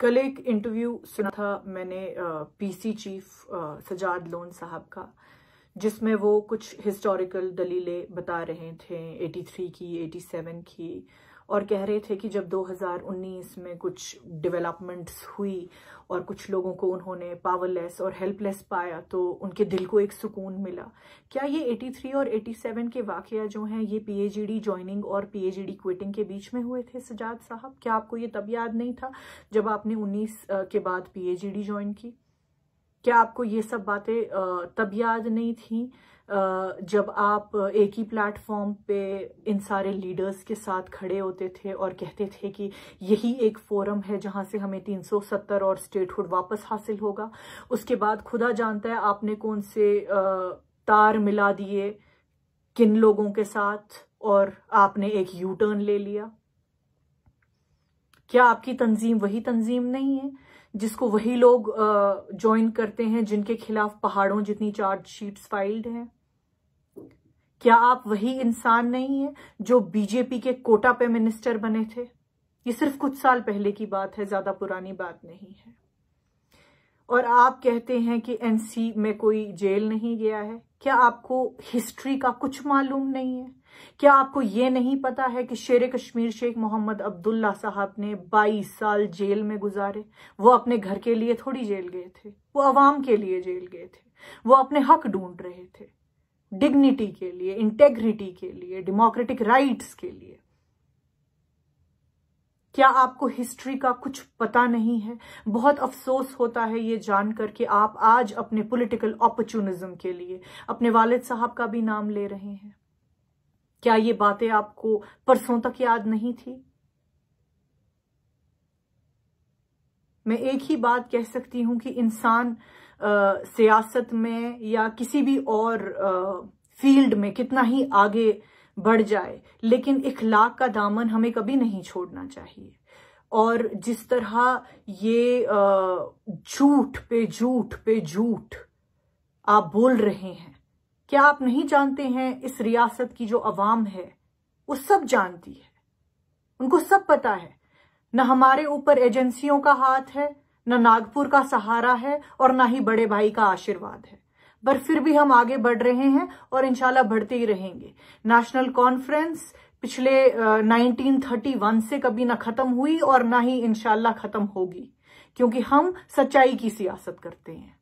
कल एक इंटरव्यू सुना था मैंने पीसी चीफ सजाद लोन साहब का जिसमें वो कुछ हिस्टोरिकल दलीलें बता रहे थे 83 की 87 की और कह रहे थे कि जब 2019 में कुछ डेवलपमेंट्स हुई और कुछ लोगों को उन्होंने पावरलेस और हेल्पलेस पाया तो उनके दिल को एक सुकून मिला क्या ये 83 और 87 के वाक़ जो हैं ये पीएचडी ज्वाइनिंग और पीएचडी क्विटिंग के बीच में हुए थे सजाद साहब क्या आपको ये तब याद नहीं था जब आपने 19 के बाद पीएजीडी ज्वाइन की क्या आपको ये सब बातें तब याद नहीं थी जब आप एक ही प्लेटफॉर्म पे इन सारे लीडर्स के साथ खड़े होते थे और कहते थे कि यही एक फोरम है जहां से हमें 370 और स्टेटहुड वापस हासिल होगा उसके बाद खुदा जानता है आपने कौन से तार मिला दिए किन लोगों के साथ और आपने एक यू टर्न ले लिया क्या आपकी तंजीम वही तंजीम नहीं है जिसको वही लोग ज्वाइन करते हैं जिनके खिलाफ पहाड़ों जितनी चार्जशीट्स फाइल्ड हैं क्या आप वही इंसान नहीं है जो बीजेपी के कोटा पे मिनिस्टर बने थे ये सिर्फ कुछ साल पहले की बात है ज्यादा पुरानी बात नहीं है और आप कहते हैं कि एनसी में कोई जेल नहीं गया है क्या आपको हिस्ट्री का कुछ मालूम नहीं है क्या आपको ये नहीं पता है कि शेर कश्मीर शेख मोहम्मद अब्दुल्ला साहब ने 22 साल जेल में गुजारे वो अपने घर के लिए थोड़ी जेल गए थे वो अवाम के लिए जेल गए थे वो अपने हक ढूंढ रहे थे डिग्निटी के लिए इंटेग्रिटी के लिए डेमोक्रेटिक राइट्स के लिए क्या आपको हिस्ट्री का कुछ पता नहीं है बहुत अफसोस होता है ये जानकर कि आप आज अपने पॉलिटिकल अपॉर्चुनिज्म के लिए अपने वालिद साहब का भी नाम ले रहे हैं क्या ये बातें आपको परसों तक याद नहीं थी मैं एक ही बात कह सकती हूं कि इंसान सियासत में या किसी भी और फील्ड में कितना ही आगे बढ़ जाए लेकिन इखलाक का दामन हमें कभी नहीं छोड़ना चाहिए और जिस तरह ये झूठ पे झूठ पे झूठ आप बोल रहे हैं क्या आप नहीं जानते हैं इस रियासत की जो अवाम है वो सब जानती है उनको सब पता है ना हमारे ऊपर एजेंसियों का हाथ है न नागपुर का सहारा है और ना ही बड़े भाई का आशीर्वाद है पर फिर भी हम आगे बढ़ रहे हैं और इंशाल्लाह बढ़ते ही रहेंगे नेशनल कॉन्फ्रेंस पिछले नाइनटीन थर्टी वन से कभी ना खत्म हुई और ना ही इंशाल्लाह खत्म होगी क्योंकि हम सच्चाई की सियासत करते हैं